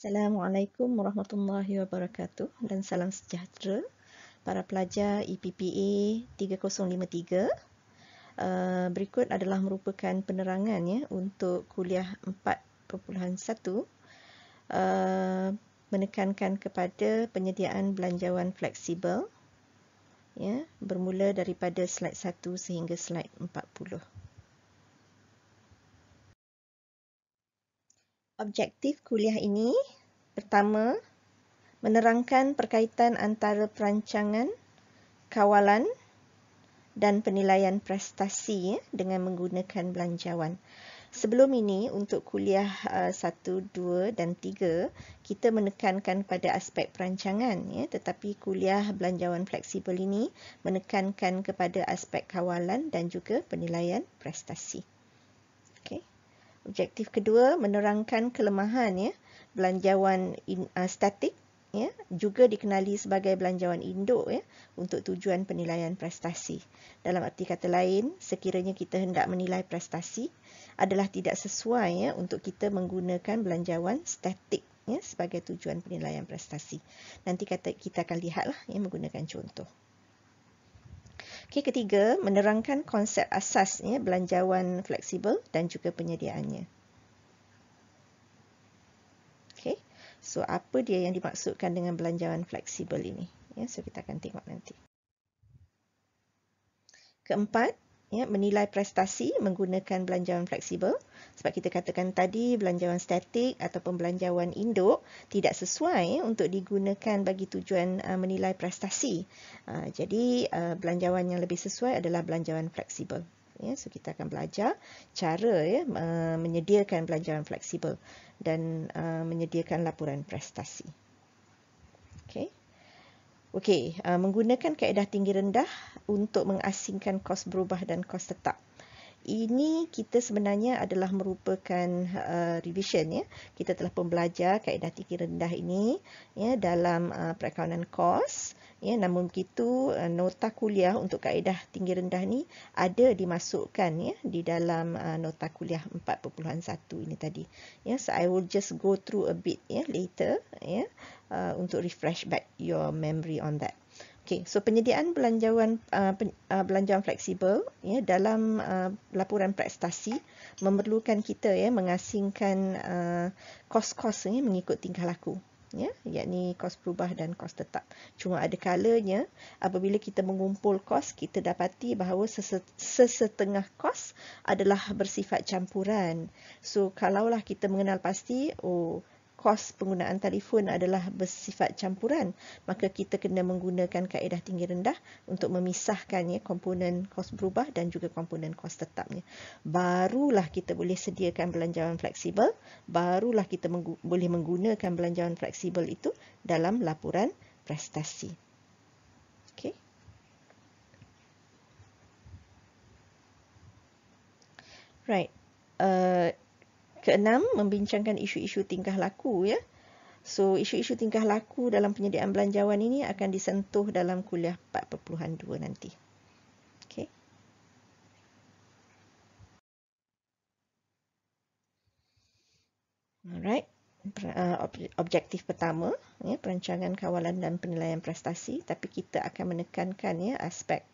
Assalamualaikum warahmatullahi wabarakatuh dan salam sejahtera para pelajar IPPA e 3053. Uh, berikut adalah merupakan penerangan ya untuk kuliah 4.1 uh, menekankan kepada penyediaan belanjawan fleksibel ya bermula daripada slide 1 sehingga slide 40. objektif kuliah ini pertama menerangkan perkaitan antara perancangan kawalan dan penilaian prestasi ya, dengan menggunakan belanjawan. Sebelum ini untuk kuliah 1, uh, 2 dan 3 kita menekankan pada aspek perancangan ya tetapi kuliah belanjawan fleksibel ini menekankan kepada aspek kawalan dan juga penilaian prestasi. Okay. Objektif kedua, menerangkan kelemahan ya, belanjawan in, uh, statik ya, juga dikenali sebagai belanjawan induk ya, untuk tujuan penilaian prestasi. Dalam arti kata lain, sekiranya kita hendak menilai prestasi adalah tidak sesuai ya, untuk kita menggunakan belanjawan statik ya, sebagai tujuan penilaian prestasi. Nanti kata, kita akan lihatlah ya, menggunakan contoh. Okey, ketiga, menerangkan konsep asasnya belanjawan fleksibel dan juga penyediaannya. Okey. So, apa dia yang dimaksudkan dengan belanjawan fleksibel ini? Ya, so kita akan tengok nanti. Keempat, ya, menilai prestasi menggunakan belanjawan fleksibel. Sebab kita katakan tadi belanjawan statik atau pembelanjawan induk tidak sesuai untuk digunakan bagi tujuan uh, menilai prestasi. Uh, jadi uh, belanjawan yang lebih sesuai adalah belanjawan fleksibel. Ya, so kita akan belajar cara ya, uh, menyediakan belanjawan fleksibel dan uh, menyediakan laporan prestasi. Okay. Okey, uh, menggunakan kaedah tinggi rendah untuk mengasingkan kos berubah dan kos tetap. Ini kita sebenarnya adalah merupakan uh, revision ya. Kita telah pembelajar kaedah tinggi rendah ini ya dalam uh, perakaunan kos. Uh, Ya, namun begitu eh, nota kuliah untuk kaedah tinggi rendah ni ada dimasukkan ya di dalam eh, nota kuliah 4.1 ini tadi. Ya, so I will just go through a bit ya later ya eh, untuk refresh back your memory on that. Okay, so penyediaan belanjawan uh, belanjawan fleksibel ya dalam uh, laporan prestasi memerlukan kita ya mengasingkan uh, kos-kos ya, mengikut tingkah laku ya yakni kos perubah dan kos tetap cuma ada kalanya apabila kita mengumpul kos kita dapati bahawa sesetengah kos adalah bersifat campuran so kalaulah kita mengenal pasti oh kos penggunaan telefon adalah bersifat campuran, maka kita kena menggunakan kaedah tinggi rendah untuk memisahkan ya, komponen kos berubah dan juga komponen kos tetapnya. Barulah kita boleh sediakan belanjawan fleksibel, barulah kita menggu boleh menggunakan belanjawan fleksibel itu dalam laporan prestasi. Okay. Right. Uh, Keenam, membincangkan isu-isu tingkah laku ya. So, isu-isu tingkah laku dalam penyediaan belanjawan ini akan disentuh dalam kuliah 4.2 nanti. Okay. Alright. Uh, objektif pertama, ya, perancangan kawalan dan penilaian prestasi. Tapi kita akan menekankan ya, aspek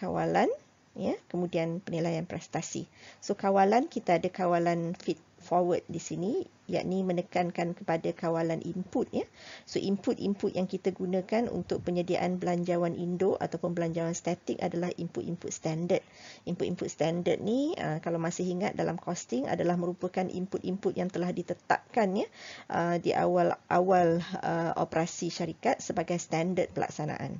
kawalan, ya, kemudian penilaian prestasi. So, kawalan, kita ada kawalan fit forward di sini yakni menekankan kepada kawalan input ya. So input-input yang kita gunakan untuk penyediaan belanjawan Indo ataupun belanjawan statik adalah input-input standard. Input-input standard ni ah, kalau masih ingat dalam costing adalah merupakan input-input yang telah ditetapkan ya ah, di awal-awal ah, operasi syarikat sebagai standard pelaksanaan.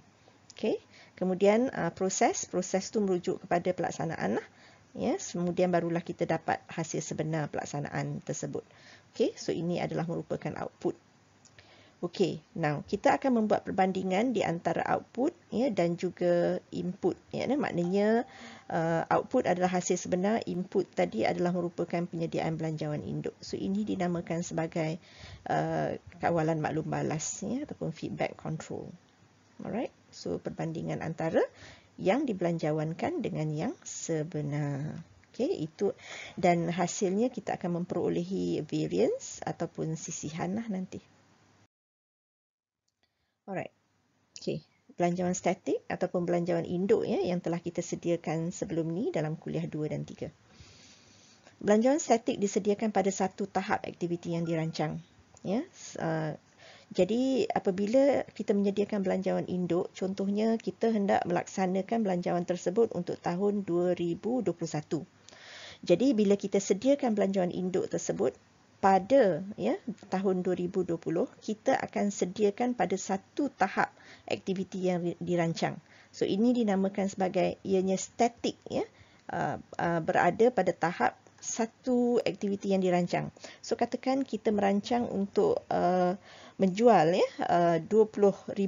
Okey. Kemudian proses, proses tu merujuk kepada pelaksanaan lah. Ya, kemudian barulah kita dapat hasil sebenar pelaksanaan tersebut. Okay, so ini adalah merupakan output. Okay, now kita akan membuat perbandingan di antara output ya dan juga input. Ya, maknanya uh, output adalah hasil sebenar, input tadi adalah merupakan penyediaan belanjawan induk. So ini dinamakan sebagai uh, kawalan maklum balas ya, ataupun feedback control. Alright, so perbandingan antara yang dibelanjawankan dengan yang sebenar. okay? itu dan hasilnya kita akan memperolehi variance ataupun sisihan lah nanti. Alright, okay. Belanjawan statik ataupun belanjawan induk ya, yang telah kita sediakan sebelum ni dalam kuliah 2 dan 3. Belanjawan statik disediakan pada satu tahap aktiviti yang dirancang. Ya, uh, jadi apabila kita menyediakan belanjawan induk, contohnya kita hendak melaksanakan belanjawan tersebut untuk tahun 2021. Jadi bila kita sediakan belanjawan induk tersebut pada ya tahun 2020, kita akan sediakan pada satu tahap aktiviti yang dirancang. So ini dinamakan sebagai ianya static ya. Uh, uh, berada pada tahap satu aktiviti yang dirancang. So katakan kita merancang untuk uh, menjual ya uh, 20,000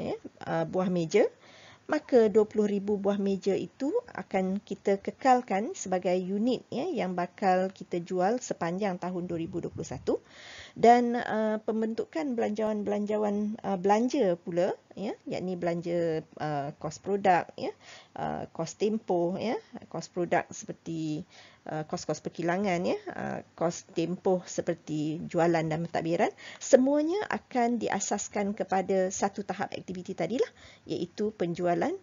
ya uh, buah meja, maka 20,000 buah meja itu akan kita kekalkan sebagai unit ya yang bakal kita jual sepanjang tahun 2021 dan uh, pembentukan belanjawan-belanjawan uh, belanja pula ya yakni belanja uh, kos produk ya uh, kos tempoh ya kos produk seperti Uh, kos-kos perkilangan ya, uh, kos tempoh seperti jualan dan pentadbiran, semuanya akan diasaskan kepada satu tahap aktiviti tadilah iaitu penjualan 20,000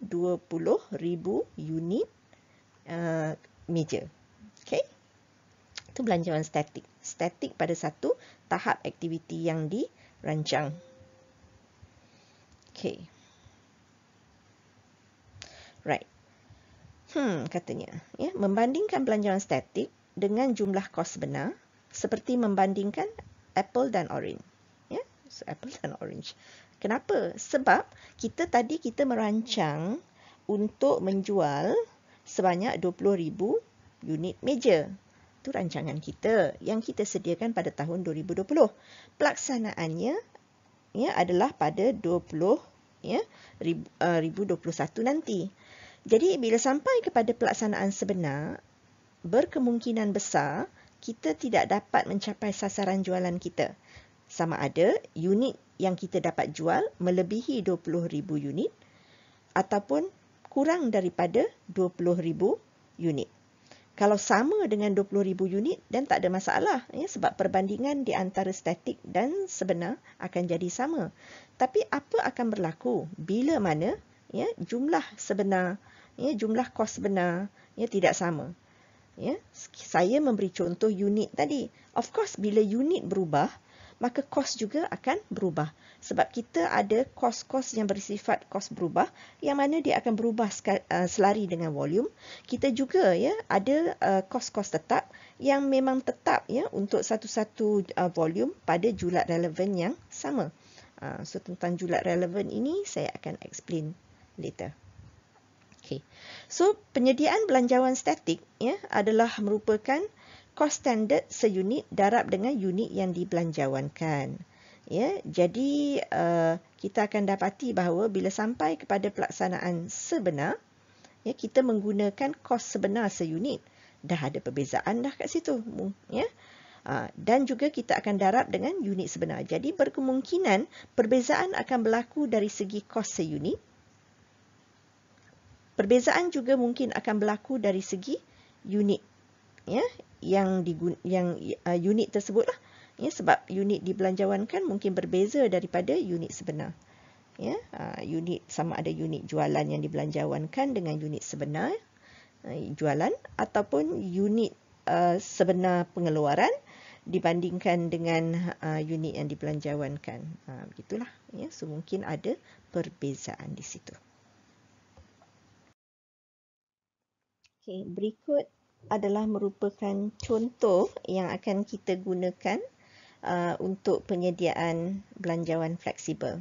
unit uh, meja. Okey. Itu belanjawan statik. Statik pada satu tahap aktiviti yang dirancang. Okey. Right. Hmm, katanya. Ya, membandingkan belanjawan statik dengan jumlah kos benar seperti membandingkan apple dan orange. Ya, so, apple dan orange. Kenapa? Sebab kita tadi kita merancang untuk menjual sebanyak 20,000 unit meja. Itu rancangan kita yang kita sediakan pada tahun 2020. Pelaksanaannya ya, adalah pada 20, ya, 2021 eh, nanti. Jadi bila sampai kepada pelaksanaan sebenar, berkemungkinan besar kita tidak dapat mencapai sasaran jualan kita. Sama ada unit yang kita dapat jual melebihi 20,000 unit ataupun kurang daripada 20,000 unit. Kalau sama dengan 20,000 unit dan tak ada masalah ya, sebab perbandingan di antara statik dan sebenar akan jadi sama. Tapi apa akan berlaku bila mana ya jumlah sebenar ya jumlah kos sebenar ya tidak sama ya saya memberi contoh unit tadi of course bila unit berubah maka kos juga akan berubah sebab kita ada kos-kos yang bersifat kos berubah yang mana dia akan berubah eh, selari dengan volume kita juga ya ada eh, kos-kos tetap yang memang tetap ya untuk satu-satu eh, volume pada julat relevan yang sama ah, so tentang julat relevan ini saya akan explain later. Okay. So, penyediaan belanjawan statik ya, adalah merupakan kos standard seunit darab dengan unit yang dibelanjawankan. Ya, jadi, uh, kita akan dapati bahawa bila sampai kepada pelaksanaan sebenar, ya, kita menggunakan kos sebenar seunit. Dah ada perbezaan dah kat situ. Ya. Uh, dan juga kita akan darab dengan unit sebenar. Jadi, berkemungkinan perbezaan akan berlaku dari segi kos seunit Perbezaan juga mungkin akan berlaku dari segi unit ya yang digun, yang uh, unit lah ya sebab unit dibelanjawankan mungkin berbeza daripada unit sebenar ya uh, unit sama ada unit jualan yang dibelanjawankan dengan unit sebenar uh, jualan ataupun unit uh, sebenar pengeluaran dibandingkan dengan uh, unit yang dibelanjawankan uh, begitulah ya so mungkin ada perbezaan di situ Okay, berikut adalah merupakan contoh yang akan kita gunakan uh, untuk penyediaan belanjawan fleksibel.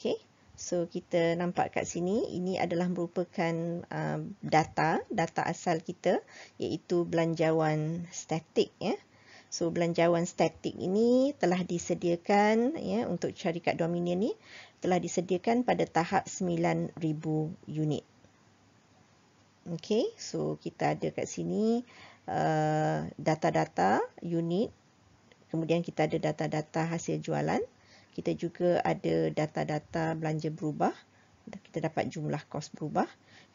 Okay, so kita nampak kat sini, ini adalah merupakan uh, data, data asal kita iaitu belanjawan statik. Ya. So, belanjawan statik ini telah disediakan ya, untuk syarikat Dominion ni telah disediakan pada tahap 9,000 unit. Okay, so kita ada kat sini uh, data-data uh, unit. Kemudian kita ada data-data hasil jualan. Kita juga ada data-data belanja berubah. Kita dapat jumlah kos berubah.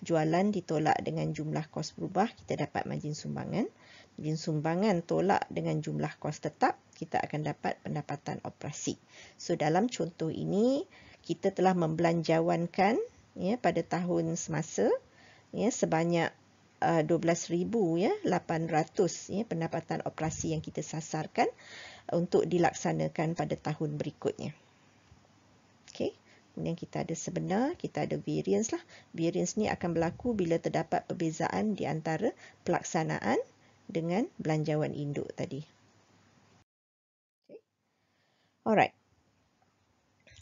Jualan ditolak dengan jumlah kos berubah, kita dapat majin sumbangan. Majin sumbangan tolak dengan jumlah kos tetap, kita akan dapat pendapatan operasi. So, dalam contoh ini, kita telah membelanjawankan ya, pada tahun semasa ya sebanyak uh, 12,800 ya, ya pendapatan operasi yang kita sasarkan untuk dilaksanakan pada tahun berikutnya. Okey. Kemudian kita ada sebenar, kita ada variance lah. Variance ni akan berlaku bila terdapat perbezaan di antara pelaksanaan dengan belanjawan induk tadi. Okay. Alright.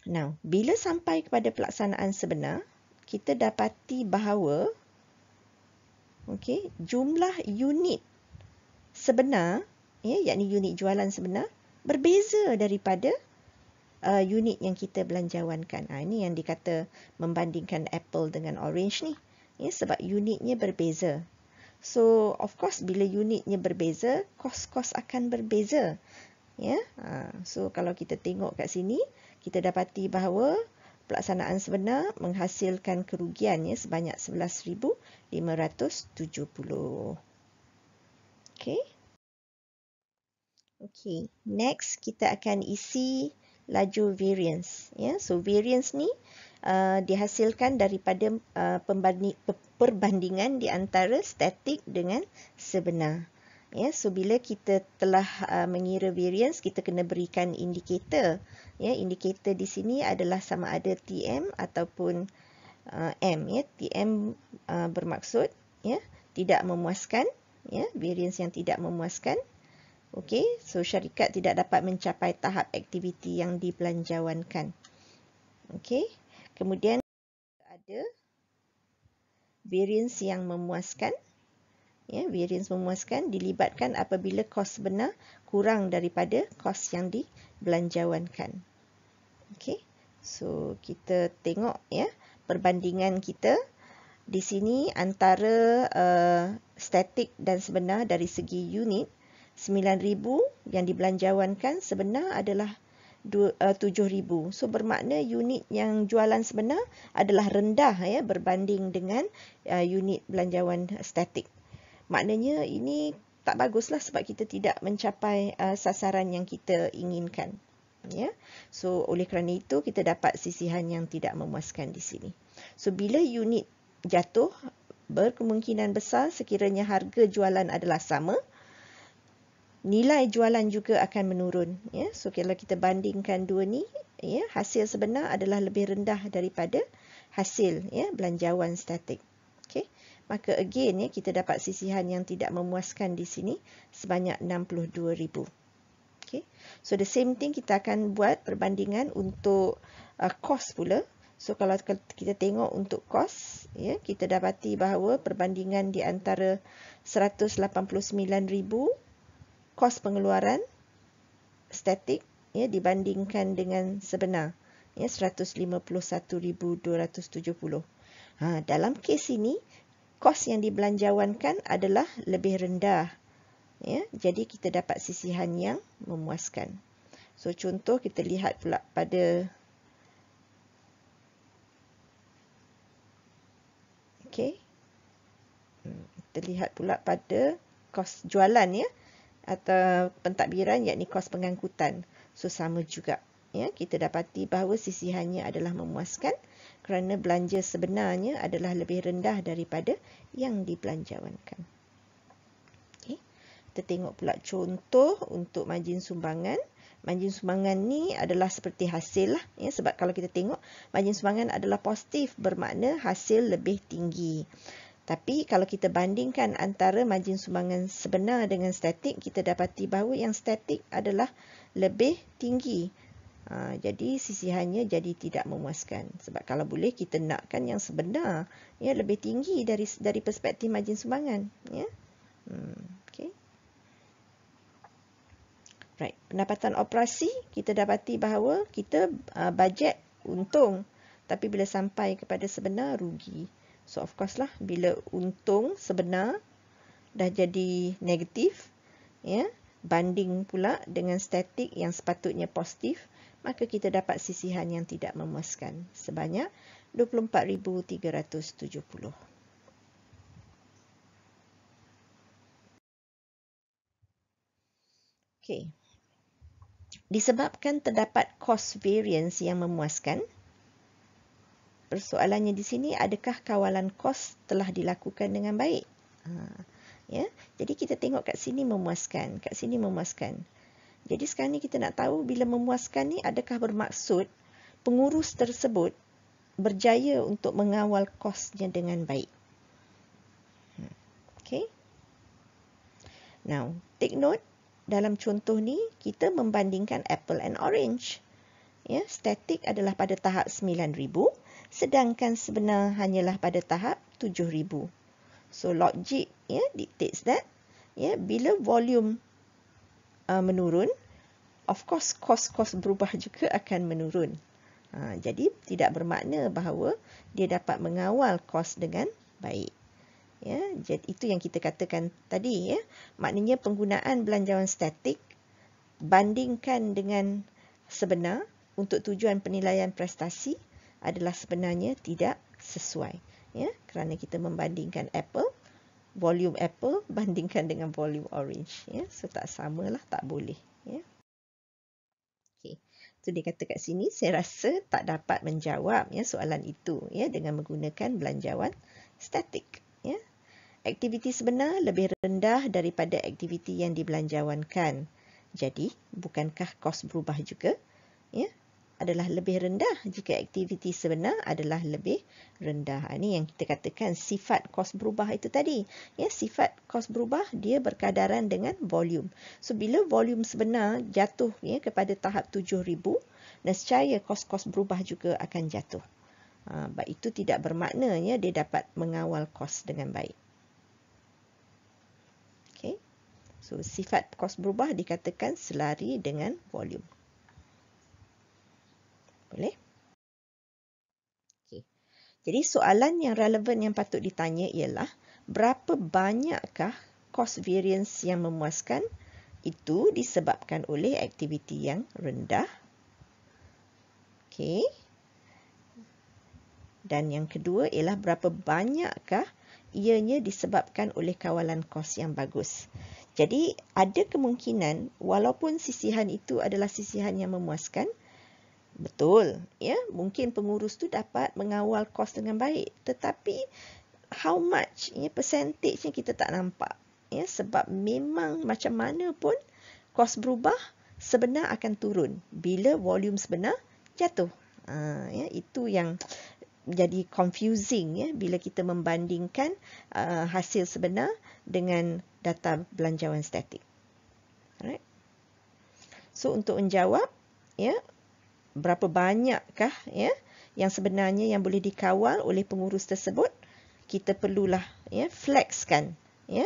Now, bila sampai kepada pelaksanaan sebenar, kita dapati bahawa okey jumlah unit sebenar ya yakni unit jualan sebenar berbeza daripada uh, unit yang kita belanjawankan ha, ini yang dikata membandingkan apple dengan orange ni ya sebab unitnya berbeza so of course bila unitnya berbeza kos-kos akan berbeza ya ha, so kalau kita tengok kat sini kita dapati bahawa pelaksanaan sebenar menghasilkan kerugiannya sebanyak 11,570. Okey. Okey, next kita akan isi laju variance. Ya, yeah. so variance ni uh, dihasilkan daripada uh, perbandingan di antara statik dengan sebenar. Ya, so bila kita telah uh, mengira variance, kita kena berikan indikator. Ya, indikator di sini adalah sama ada TM ataupun uh, M. Ya, TM uh, bermaksud ya, tidak memuaskan, ya, variance yang tidak memuaskan. Okay, so syarikat tidak dapat mencapai tahap aktiviti yang dibelanjawankan. Okay. kemudian ada variance yang memuaskan ya, variance memuaskan dilibatkan apabila kos sebenar kurang daripada kos yang dibelanjawankan. Okey. So kita tengok ya perbandingan kita di sini antara uh, statik dan sebenar dari segi unit 9000 yang dibelanjawankan sebenar adalah 7000. Uh, so bermakna unit yang jualan sebenar adalah rendah ya berbanding dengan uh, unit belanjawan statik maknanya ini tak baguslah sebab kita tidak mencapai uh, sasaran yang kita inginkan. Ya? So, oleh kerana itu, kita dapat sisihan yang tidak memuaskan di sini. So, bila unit jatuh, berkemungkinan besar sekiranya harga jualan adalah sama, nilai jualan juga akan menurun. Ya? So, kalau kita bandingkan dua ni, ya, hasil sebenar adalah lebih rendah daripada hasil ya, belanjawan statik. Okay maka again ya kita dapat sisihan yang tidak memuaskan di sini sebanyak 62000 Okay. so the same thing kita akan buat perbandingan untuk uh, cost pula so kalau kita tengok untuk cost ya kita dapati bahawa perbandingan di antara 189000 kos pengeluaran statik ya dibandingkan dengan sebenar ya 151270 ha dalam kes ini kos yang dibelanjawankan adalah lebih rendah. Ya, jadi kita dapat sisihan yang memuaskan. So contoh kita lihat pula pada Okey. Hmm, kita lihat pula pada kos jualan ya atau pentadbiran yakni kos pengangkutan. So sama juga ya kita dapati bahawa sisihannya adalah memuaskan kerana belanja sebenarnya adalah lebih rendah daripada yang dibelanjawankan. Okay. Kita tengok pula contoh untuk majin sumbangan. Majin sumbangan ni adalah seperti hasil lah. Ya, sebab kalau kita tengok, majin sumbangan adalah positif bermakna hasil lebih tinggi. Tapi kalau kita bandingkan antara majin sumbangan sebenar dengan statik, kita dapati bahawa yang statik adalah lebih tinggi. Ha, jadi sisihannya jadi tidak memuaskan. Sebab kalau boleh kita nakkan yang sebenar, ya lebih tinggi dari dari perspektif majin sumbangan, ya. Hmm, okay. Right. Pendapatan operasi kita dapati bahawa kita uh, bajet untung tapi bila sampai kepada sebenar rugi. So of course lah bila untung sebenar dah jadi negatif ya banding pula dengan statik yang sepatutnya positif maka kita dapat sisihan yang tidak memuaskan sebanyak 24,370. Okay. Disebabkan terdapat cost variance yang memuaskan, persoalannya di sini adakah kawalan kos telah dilakukan dengan baik? Ha, ya? Jadi kita tengok kat sini memuaskan, kat sini memuaskan. Jadi sekarang ni kita nak tahu bila memuaskan ni adakah bermaksud pengurus tersebut berjaya untuk mengawal kosnya dengan baik. Hmm. Okay. Now, take note dalam contoh ni kita membandingkan apple and orange. Ya, static adalah pada tahap 9000 sedangkan sebenar hanyalah pada tahap 7000. So logic ya dictates that ya bila volume Uh, menurun, of course kos-kos berubah juga akan menurun. Ha, jadi tidak bermakna bahawa dia dapat mengawal kos dengan baik. Ya, jadi itu yang kita katakan tadi ya. Maknanya penggunaan belanjawan statik bandingkan dengan sebenar untuk tujuan penilaian prestasi adalah sebenarnya tidak sesuai ya kerana kita membandingkan apple volume apple bandingkan dengan volume orange. Ya. So tak sama lah, tak boleh. Ya. Okay. So dia kata kat sini, saya rasa tak dapat menjawab ya, soalan itu ya, dengan menggunakan belanjawan statik. Ya. Aktiviti sebenar lebih rendah daripada aktiviti yang dibelanjawankan. Jadi, bukankah kos berubah juga? Ya, adalah lebih rendah jika aktiviti sebenar adalah lebih rendah. Ha, ini yang kita katakan sifat kos berubah itu tadi. Ya, sifat kos berubah dia berkadaran dengan volume. So bila volume sebenar jatuh ya kepada tahap 7000, nescaya kos-kos berubah juga akan jatuh. Ah, itu tidak bermakna ya, dia dapat mengawal kos dengan baik. Okay. So sifat kos berubah dikatakan selari dengan volume. Boleh? Okay. Jadi soalan yang relevan yang patut ditanya ialah berapa banyakkah cost variance yang memuaskan itu disebabkan oleh aktiviti yang rendah? Okay. Dan yang kedua ialah berapa banyakkah ianya disebabkan oleh kawalan kos yang bagus. Jadi ada kemungkinan walaupun sisihan itu adalah sisihan yang memuaskan, Betul, ya. Mungkin pengurus tu dapat mengawal kos dengan baik, tetapi how much ya percentage kita tak nampak. Ya, sebab memang macam mana pun kos berubah sebenar akan turun bila volume sebenar jatuh. Ha, ya, itu yang jadi confusing ya bila kita membandingkan uh, hasil sebenar dengan data belanjawan statik. Alright. So untuk menjawab ya berapa banyakkah ya yang sebenarnya yang boleh dikawal oleh pengurus tersebut kita perlulah ya flexkan ya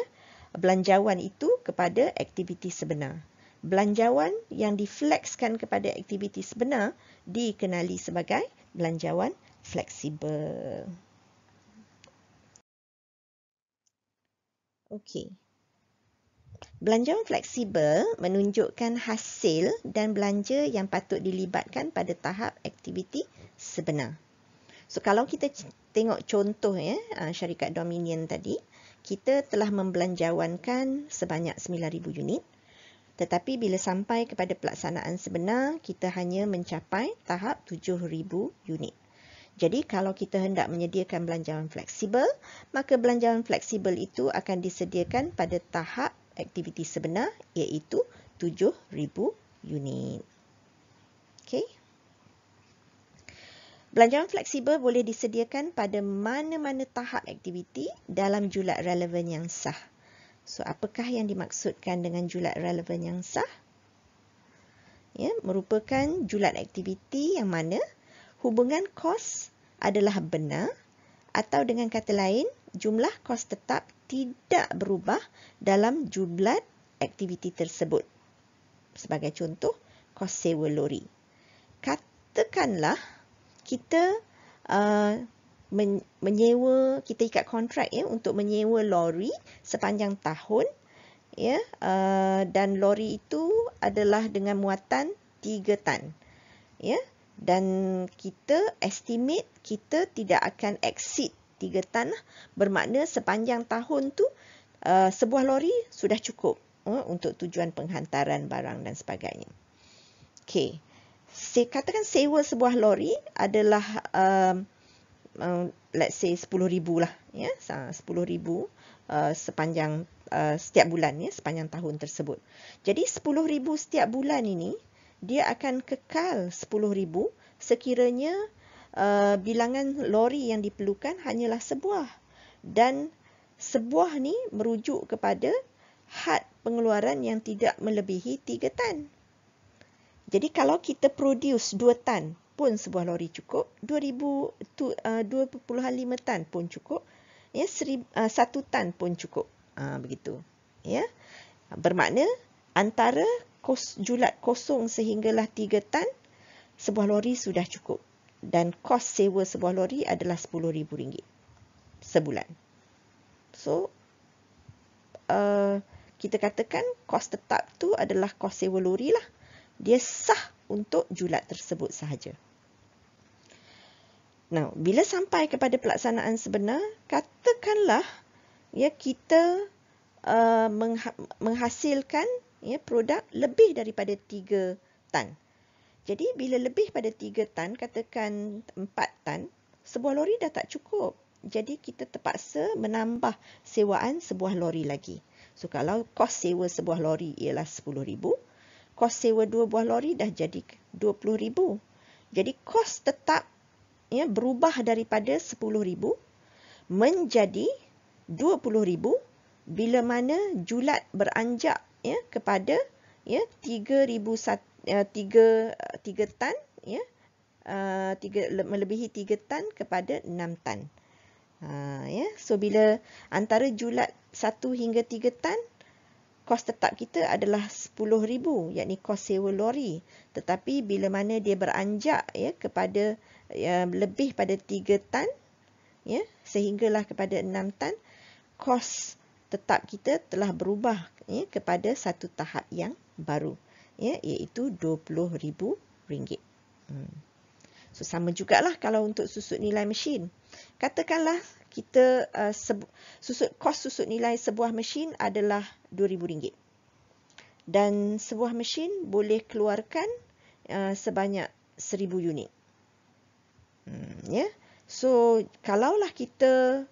belanjawan itu kepada aktiviti sebenar belanjawan yang diflexkan kepada aktiviti sebenar dikenali sebagai belanjawan fleksibel okey Belanjawan fleksibel menunjukkan hasil dan belanja yang patut dilibatkan pada tahap aktiviti sebenar. So kalau kita tengok contoh ya ah, syarikat Dominion tadi, kita telah membelanjawankan sebanyak 9000 unit. Tetapi bila sampai kepada pelaksanaan sebenar, kita hanya mencapai tahap 7000 unit. Jadi kalau kita hendak menyediakan belanjawan fleksibel, maka belanjawan fleksibel itu akan disediakan pada tahap aktiviti sebenar iaitu 7,000 unit. Okay. Belanjawan fleksibel boleh disediakan pada mana-mana tahap aktiviti dalam julat relevan yang sah. So, apakah yang dimaksudkan dengan julat relevan yang sah? Ya, merupakan julat aktiviti yang mana hubungan kos adalah benar atau dengan kata lain, jumlah kos tetap tidak berubah dalam jumlah aktiviti tersebut. Sebagai contoh, kos sewa lori. Katakanlah kita uh, men menyewa, kita ikat kontrak ya untuk menyewa lori sepanjang tahun ya uh, dan lori itu adalah dengan muatan 3 tan. Ya, dan kita estimate kita tidak akan exceed tiga tan lah. Bermakna sepanjang tahun tu uh, sebuah lori sudah cukup uh, untuk tujuan penghantaran barang dan sebagainya. Okay. Se katakan sewa sebuah lori adalah uh, uh, let's say sepuluh ribu lah. ya sepuluh ribu uh, sepanjang uh, setiap bulan ya, sepanjang tahun tersebut. Jadi sepuluh ribu setiap bulan ini dia akan kekal sepuluh ribu sekiranya Uh, bilangan lori yang diperlukan hanyalah sebuah. Dan sebuah ni merujuk kepada had pengeluaran yang tidak melebihi 3 tan. Jadi kalau kita produce 2 tan pun sebuah lori cukup, 2.5 uh, tan pun cukup, ya 1 uh, tan pun cukup. Ah begitu. Ya. Bermakna antara kos, julat kosong sehinggalah 3 tan sebuah lori sudah cukup dan kos sewa sebuah lori adalah rm ringgit sebulan. So, uh, kita katakan kos tetap tu adalah kos sewa lori lah. Dia sah untuk julat tersebut sahaja. Now, bila sampai kepada pelaksanaan sebenar, katakanlah ya kita uh, mengha- menghasilkan ya produk lebih daripada 3 tan jadi bila lebih pada 3 tan, katakan 4 tan, sebuah lori dah tak cukup. Jadi kita terpaksa menambah sewaan sebuah lori lagi. So kalau kos sewa sebuah lori ialah RM10,000, kos sewa dua buah lori dah jadi RM20,000. Jadi kos tetap ya, berubah daripada RM10,000 menjadi RM20,000 bila mana julat beranjak ya, kepada ya, Uh, tiga uh, tiga tan ya uh, tiga melebihi tiga tan kepada enam tan ha, ya so bila antara julat satu hingga tiga tan kos tetap kita adalah sepuluh ribu yakni kos sewa lori tetapi bila mana dia beranjak ya kepada ya, lebih pada tiga tan ya sehinggalah kepada enam tan kos tetap kita telah berubah ya kepada satu tahap yang baru ya, iaitu RM20,000. Hmm. So, sama lah kalau untuk susut nilai mesin. Katakanlah kita uh, susut kos susut nilai sebuah mesin adalah RM2,000. Dan sebuah mesin boleh keluarkan uh, sebanyak 1,000 unit. Hmm, yeah. So, kalaulah kita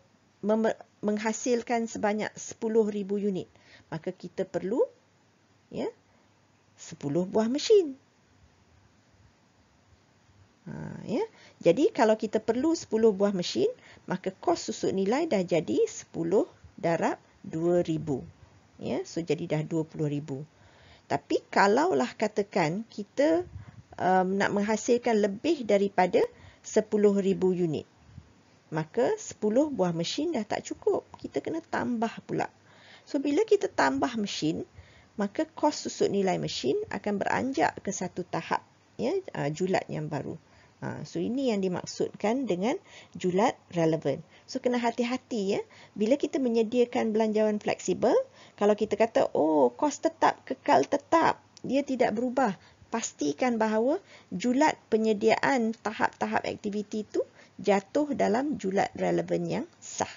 menghasilkan sebanyak 10,000 unit, maka kita perlu yeah, 10 buah mesin. Ha, ya. Jadi kalau kita perlu 10 buah mesin, maka kos susut nilai dah jadi 10 darab 2000. Ya, so jadi dah ribu. Tapi kalaulah katakan kita um, nak menghasilkan lebih daripada ribu unit. Maka 10 buah mesin dah tak cukup. Kita kena tambah pula. So bila kita tambah mesin, maka kos susut nilai mesin akan beranjak ke satu tahap ya, julat yang baru. So, ini yang dimaksudkan dengan julat relevan. So, kena hati-hati ya. Bila kita menyediakan belanjawan fleksibel, kalau kita kata, oh, kos tetap, kekal tetap, dia tidak berubah. Pastikan bahawa julat penyediaan tahap-tahap aktiviti itu jatuh dalam julat relevan yang sah.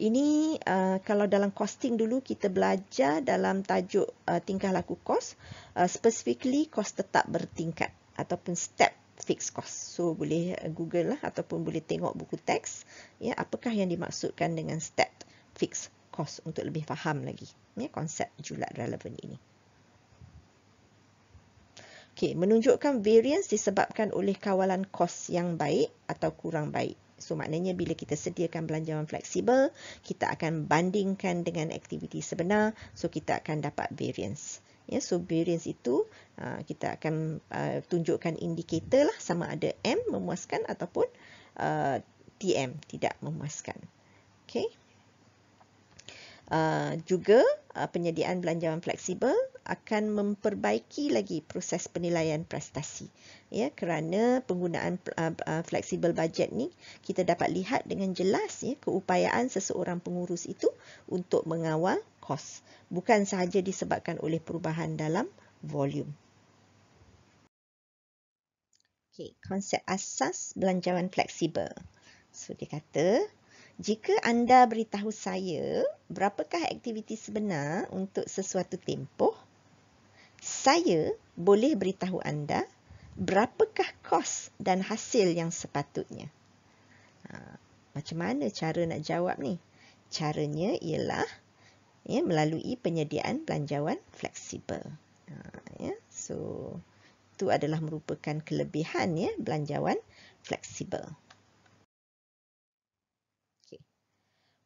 Ini uh, kalau dalam costing dulu kita belajar dalam tajuk uh, tingkah laku kos, uh, specifically kos tetap bertingkat ataupun step fixed cost. So boleh uh, google lah ataupun boleh tengok buku teks ya apakah yang dimaksudkan dengan step fixed cost untuk lebih faham lagi ya konsep julat relevant ini. Okey, menunjukkan variance disebabkan oleh kawalan kos yang baik atau kurang baik. So maknanya bila kita sediakan belanjawan fleksibel, kita akan bandingkan dengan aktiviti sebenar, so kita akan dapat variance. Ya, so variance itu uh, kita akan uh, tunjukkan indikator lah sama ada M memuaskan ataupun uh, TM tidak memuaskan. Okay. Uh, juga uh, penyediaan belanjawan fleksibel akan memperbaiki lagi proses penilaian prestasi. Ya, kerana penggunaan uh, uh, fleksibel budget ni kita dapat lihat dengan jelas ya keupayaan seseorang pengurus itu untuk mengawal kos, bukan sahaja disebabkan oleh perubahan dalam volume. Okay, konsep asas belanjawan fleksibel. So dia kata, jika anda beritahu saya berapakah aktiviti sebenar untuk sesuatu tempoh, saya boleh beritahu anda berapakah kos dan hasil yang sepatutnya. Ha, macam mana cara nak jawab ni? Caranya ialah ya, melalui penyediaan belanjawan fleksibel. Ha, ya. So, itu adalah merupakan kelebihan ya, belanjawan fleksibel.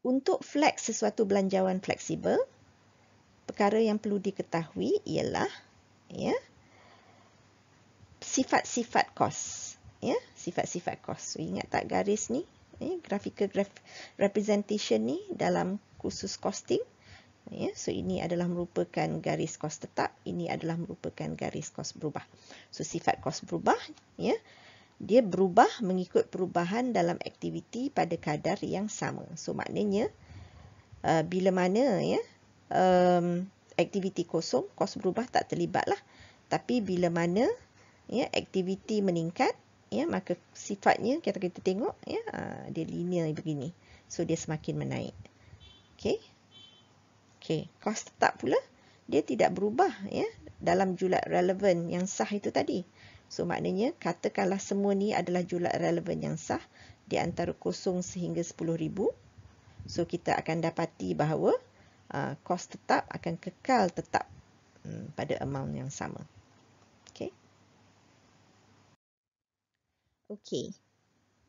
untuk flex sesuatu belanjawan fleksibel, perkara yang perlu diketahui ialah ya sifat-sifat kos. Ya, sifat-sifat kos. So, ingat tak garis ni? Ya, graphical graf representation ni dalam khusus costing. Ya, so ini adalah merupakan garis kos tetap, ini adalah merupakan garis kos berubah. So sifat kos berubah, ya dia berubah mengikut perubahan dalam aktiviti pada kadar yang sama. So maknanya uh, bila mana ya um, aktiviti kosong, kos berubah tak terlibat lah. Tapi bila mana ya aktiviti meningkat, ya maka sifatnya kita kita tengok ya uh, dia linear begini. So dia semakin menaik. Okay. Okay. Kos tetap pula dia tidak berubah ya dalam julat relevan yang sah itu tadi. So maknanya katakanlah semua ni adalah julat relevan yang sah di antara 0 sehingga ribu. So kita akan dapati bahawa uh, kos tetap akan kekal tetap um, pada amount yang sama. Okay. Okay.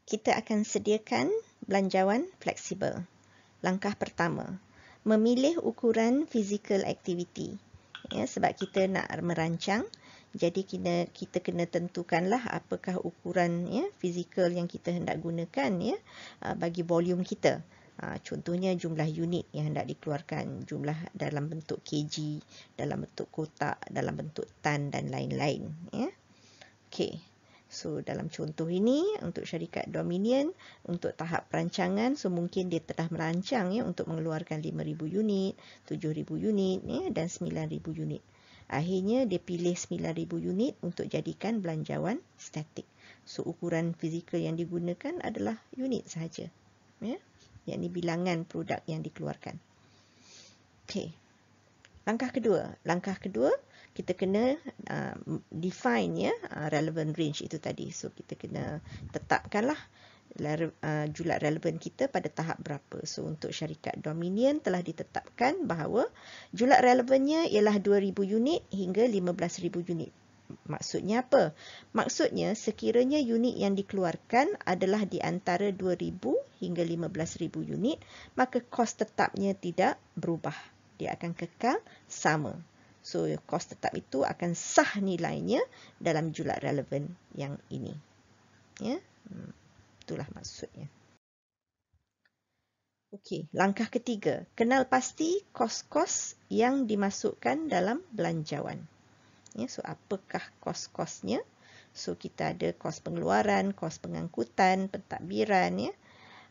Kita akan sediakan belanjawan fleksibel. Langkah pertama, memilih ukuran physical activity. Ya, sebab kita nak merancang jadi kita kita kena tentukanlah apakah ukuran ya fizikal yang kita hendak gunakan ya ah, bagi volume kita. Ah, contohnya jumlah unit yang hendak dikeluarkan, jumlah dalam bentuk kg, dalam bentuk kotak, dalam bentuk tan dan lain-lain. Ya. Okay. So dalam contoh ini untuk syarikat Dominion untuk tahap perancangan so mungkin dia telah merancang ya untuk mengeluarkan 5000 unit, 7000 unit ya dan 9000 unit. Akhirnya dia pilih 9000 unit untuk jadikan belanjawan statik. So ukuran fizikal yang digunakan adalah unit sahaja. Ya. Yang ini bilangan produk yang dikeluarkan. Okey. Langkah kedua, langkah kedua kita kena uh, define ya uh, relevant range itu tadi. So kita kena tetapkanlah uh, Uh, julat relevan kita pada tahap berapa. So untuk syarikat Dominion telah ditetapkan bahawa julat relevannya ialah 2000 unit hingga 15000 unit. Maksudnya apa? Maksudnya sekiranya unit yang dikeluarkan adalah di antara 2000 hingga 15000 unit, maka kos tetapnya tidak berubah. Dia akan kekal sama. So kos tetap itu akan sah nilainya dalam julat relevan yang ini. Ya. Yeah? Hmm itulah maksudnya. Okey, langkah ketiga, kenal pasti kos-kos yang dimasukkan dalam belanjawan. Ya, so apakah kos-kosnya? So kita ada kos pengeluaran, kos pengangkutan, pentadbiran ya.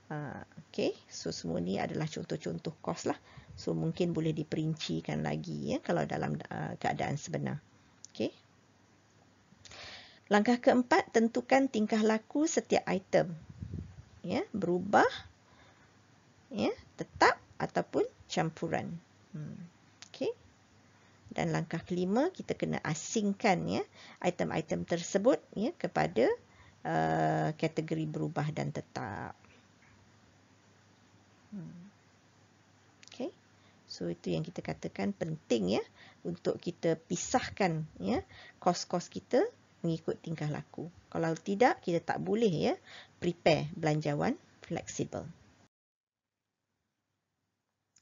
Uh, ah, okay. so semua ni adalah contoh-contoh kos lah. So mungkin boleh diperincikan lagi ya kalau dalam uh, keadaan sebenar. Langkah keempat, tentukan tingkah laku setiap item. Ya, berubah, ya, tetap ataupun campuran. Hmm. Okey. Dan langkah kelima, kita kena asingkan ya item-item tersebut ya kepada uh, kategori berubah dan tetap. Hmm. Okey. So itu yang kita katakan penting ya untuk kita pisahkan ya kos-kos kita mengikut tingkah laku. Kalau tidak, kita tak boleh ya prepare belanjawan fleksibel.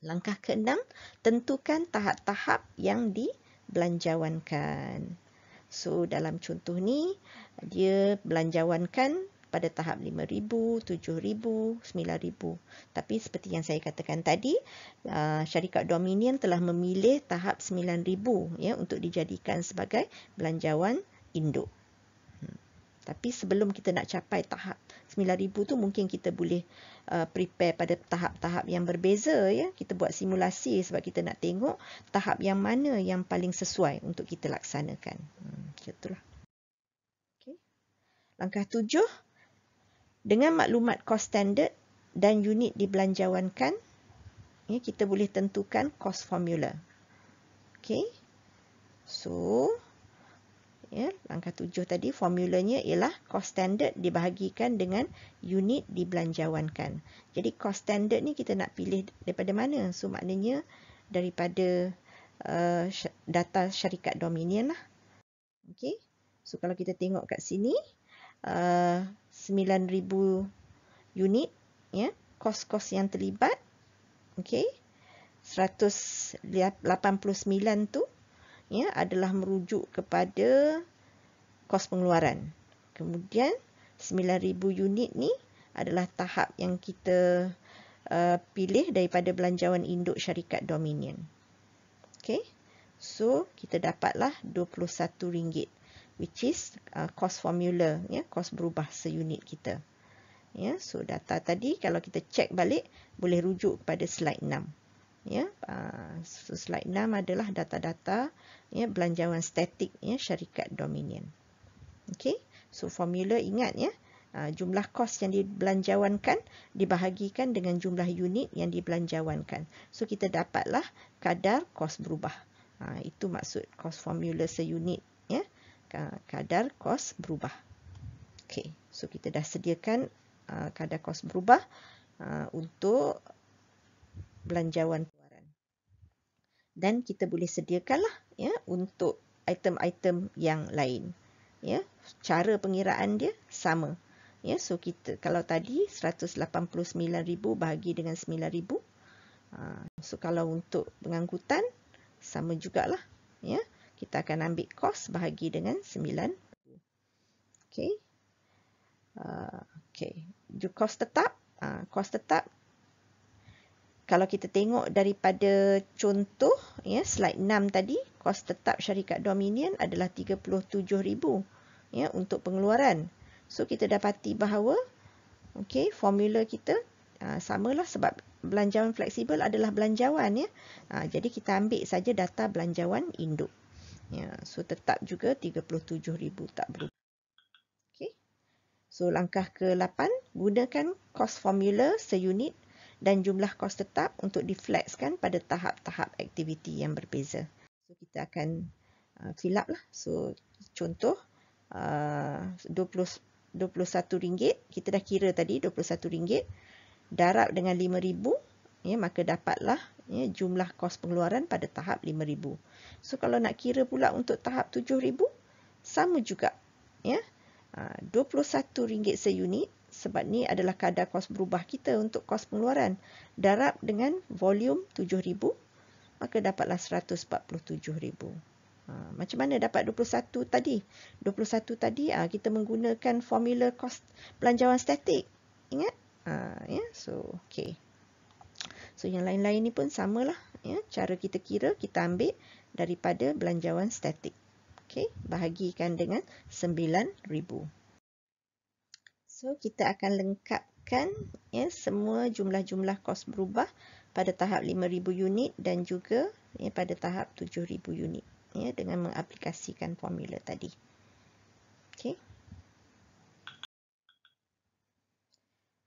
Langkah keenam, tentukan tahap-tahap yang dibelanjawankan. So, dalam contoh ni, dia belanjawankan pada tahap 5000, 7000, 9000. Tapi seperti yang saya katakan tadi, uh, syarikat Dominion telah memilih tahap 9000 ya untuk dijadikan sebagai belanjawan induk. Hmm. Tapi sebelum kita nak capai tahap 9000 tu mungkin kita boleh uh, prepare pada tahap-tahap yang berbeza ya. Kita buat simulasi sebab kita nak tengok tahap yang mana yang paling sesuai untuk kita laksanakan. Macam itulah. Okay. Langkah tujuh. Dengan maklumat kos standard dan unit dibelanjawankan, ya, kita boleh tentukan kos formula. Okay. So ya, langkah tujuh tadi formulanya ialah cost standard dibahagikan dengan unit dibelanjawankan. Jadi cost standard ni kita nak pilih daripada mana? So maknanya daripada uh, data syarikat Dominion lah. Okay. So kalau kita tengok kat sini uh, 9,000 unit ya, kos-kos yang terlibat okay, 189 tu 189 ya adalah merujuk kepada kos pengeluaran. Kemudian 9000 unit ni adalah tahap yang kita uh, pilih daripada belanjawan induk syarikat Dominion. Okey. So kita dapatlah RM21 which is uh, cost formula ya cost berubah seunit kita. Ya, so data tadi kalau kita check balik boleh rujuk pada slide 6 ya uh, slide 6 adalah data-data ya belanjawan statik ya syarikat Dominion. Okey, so formula ingat ya, uh, jumlah kos yang dibelanjawankan dibahagikan dengan jumlah unit yang dibelanjawankan. So kita dapatlah kadar kos berubah. Uh, itu maksud kos formula seunit ya, uh, kadar kos berubah. Okey, so kita dah sediakan uh, kadar kos berubah uh, untuk belanjawan keluaran. Dan kita boleh sediakanlah ya untuk item-item yang lain. Ya, cara pengiraan dia sama. Ya, so kita kalau tadi 189,000 bahagi dengan 9,000. Ha, so kalau untuk pengangkutan sama jugalah. Ya, kita akan ambil kos bahagi dengan 9,000. Okey. Uh, ha, okay. kos tetap, uh, kos tetap kalau kita tengok daripada contoh ya slide 6 tadi kos tetap syarikat Dominion adalah 37000 ya untuk pengeluaran. So kita dapati bahawa okay, formula kita uh, samalah sebab belanjawan fleksibel adalah belanjawan ya. Uh, jadi kita ambil saja data belanjawan induk. Ya, so tetap juga 37000 tak berubah. Okey. So langkah ke-8 gunakan kos formula seunit dan jumlah kos tetap untuk difleksikan pada tahap-tahap aktiviti yang berbeza. So kita akan uh, fill up lah. So contoh uh, 20 RM21 kita dah kira tadi 21 ringgit darab dengan 5 ribu, ya maka dapatlah ya jumlah kos pengeluaran pada tahap 5 ribu. So kalau nak kira pula untuk tahap 7 ribu, sama juga ya. Uh, RM21 seunit sebab ni adalah kadar kos berubah kita untuk kos pengeluaran darab dengan volume 7000 maka dapatlah 147000 ha, macam mana dapat 21 tadi 21 tadi ha, kita menggunakan formula kos belanjawan statik ingat ha, ya yeah. so okey so yang lain-lain ni pun sama lah. yeah. cara kita kira kita ambil daripada belanjawan statik Okay, bahagikan dengan 9000 So kita akan lengkapkan ya, semua jumlah-jumlah kos berubah pada tahap 5,000 unit dan juga ya, pada tahap 7,000 unit ya, dengan mengaplikasikan formula tadi. Okay.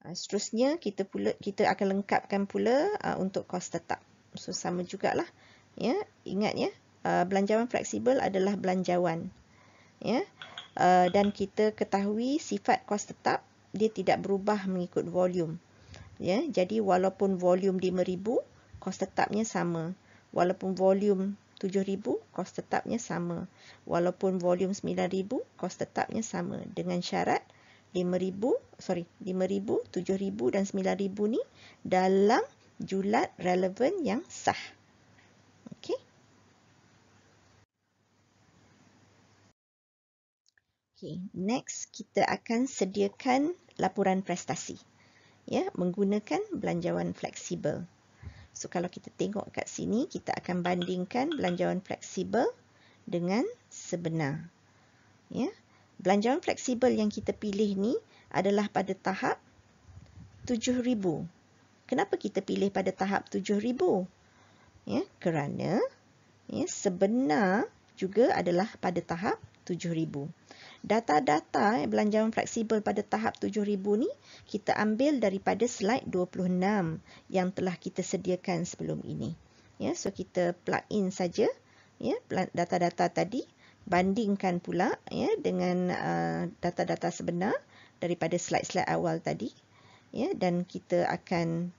Ah, seterusnya kita pula kita akan lengkapkan pula uh, untuk kos tetap. So sama jugalah. Ya, ingat ya, uh, belanjawan fleksibel adalah belanjawan. Ya. Eh, dan kita ketahui sifat kos tetap dia tidak berubah mengikut volume. Ya, jadi walaupun volume 5000, kos tetapnya sama. Walaupun volume 7000, kos tetapnya sama. Walaupun volume 9000, kos tetapnya sama dengan syarat 5000, sorry, 5000, 7000 dan 9000 ni dalam julat relevan yang sah. Okay, next kita akan sediakan laporan prestasi. Ya, menggunakan belanjawan fleksibel. So kalau kita tengok kat sini, kita akan bandingkan belanjawan fleksibel dengan sebenar. Ya. Belanjawan fleksibel yang kita pilih ni adalah pada tahap tujuh ribu. Kenapa kita pilih pada tahap 7000? Ya, kerana ya, sebenar juga adalah pada tahap tujuh ribu data-data eh, belanjawan fleksibel pada tahap 7000 ni kita ambil daripada slide 26 yang telah kita sediakan sebelum ini. Ya, so kita plug in saja ya data-data tadi bandingkan pula ya dengan uh, data-data uh, sebenar daripada slide-slide awal tadi ya dan kita akan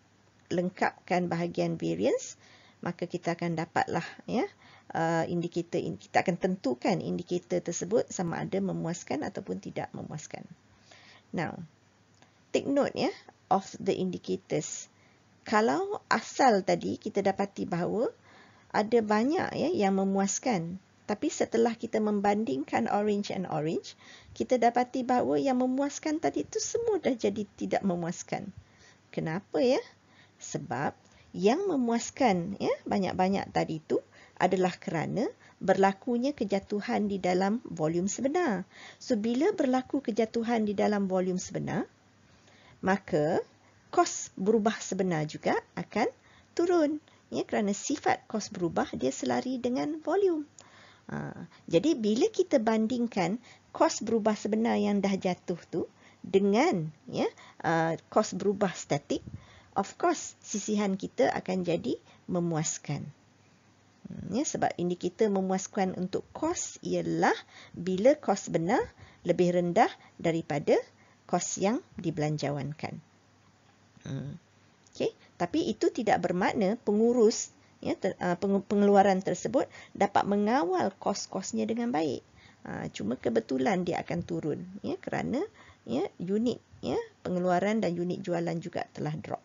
lengkapkan bahagian variance maka kita akan dapatlah ya Uh, indikator ini kita akan tentukan indikator tersebut sama ada memuaskan ataupun tidak memuaskan. Now, take note ya of the indicators. Kalau asal tadi kita dapati bahawa ada banyak ya yang memuaskan. Tapi setelah kita membandingkan orange and orange, kita dapati bahawa yang memuaskan tadi itu semua dah jadi tidak memuaskan. Kenapa ya? Sebab yang memuaskan ya banyak-banyak tadi itu, adalah kerana berlakunya kejatuhan di dalam volume sebenar. So, bila berlaku kejatuhan di dalam volume sebenar, maka kos berubah sebenar juga akan turun. Ya, kerana sifat kos berubah, dia selari dengan volume. Ha, jadi, bila kita bandingkan kos berubah sebenar yang dah jatuh tu dengan ya, uh, kos berubah statik, of course, sisihan kita akan jadi memuaskan. Ya, sebab indikator memuaskan untuk kos ialah bila kos benar lebih rendah daripada kos yang dibelanjawankan. Hmm. Okay. Tapi itu tidak bermakna pengurus ya, ter, uh, pengeluaran tersebut dapat mengawal kos-kosnya dengan baik. Uh, cuma kebetulan dia akan turun ya, kerana ya, unit ya, pengeluaran dan unit jualan juga telah drop.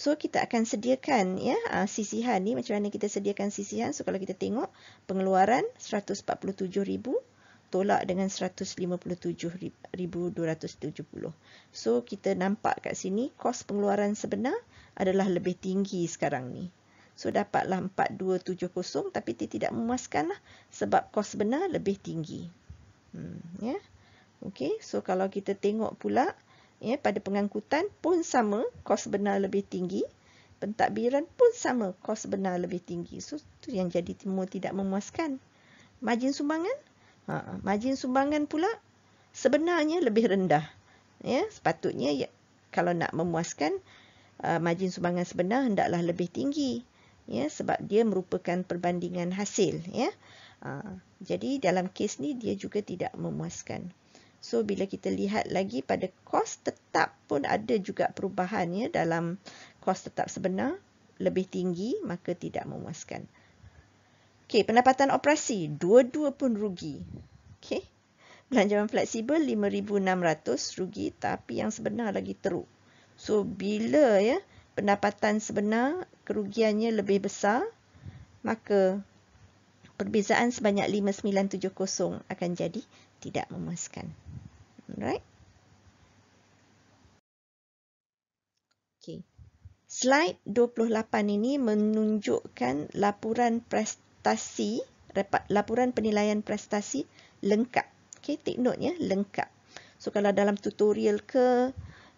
So kita akan sediakan ya uh, sisihan ni macam mana kita sediakan sisihan. So kalau kita tengok pengeluaran 147,000 tolak dengan 157,270. So kita nampak kat sini kos pengeluaran sebenar adalah lebih tinggi sekarang ni. So dapatlah 4270 tapi dia tidak memuaskanlah sebab kos sebenar lebih tinggi. Hmm, ya. Yeah. Okey, so kalau kita tengok pula ya pada pengangkutan pun sama kos benar lebih tinggi pentadbiran pun sama kos benar lebih tinggi so tu yang jadi timur tidak memuaskan Majin sumbangan ha margin sumbangan pula sebenarnya lebih rendah ya sepatutnya ya, kalau nak memuaskan uh, margin sumbangan sebenar hendaklah lebih tinggi ya sebab dia merupakan perbandingan hasil ya uh, jadi dalam kes ni dia juga tidak memuaskan So bila kita lihat lagi pada kos tetap pun ada juga perubahannya dalam kos tetap sebenar lebih tinggi maka tidak memuaskan. Okey, pendapatan operasi dua-dua pun rugi. Okey. Belanjawan fleksibel 5600 rugi tapi yang sebenar lagi teruk. So bila ya pendapatan sebenar kerugiannya lebih besar maka perbezaan sebanyak 5970 akan jadi tidak memuaskan. Alright. Okay. Slide 28 ini menunjukkan laporan prestasi, laporan penilaian prestasi lengkap. Okay, take note ya, lengkap. So, kalau dalam tutorial ke,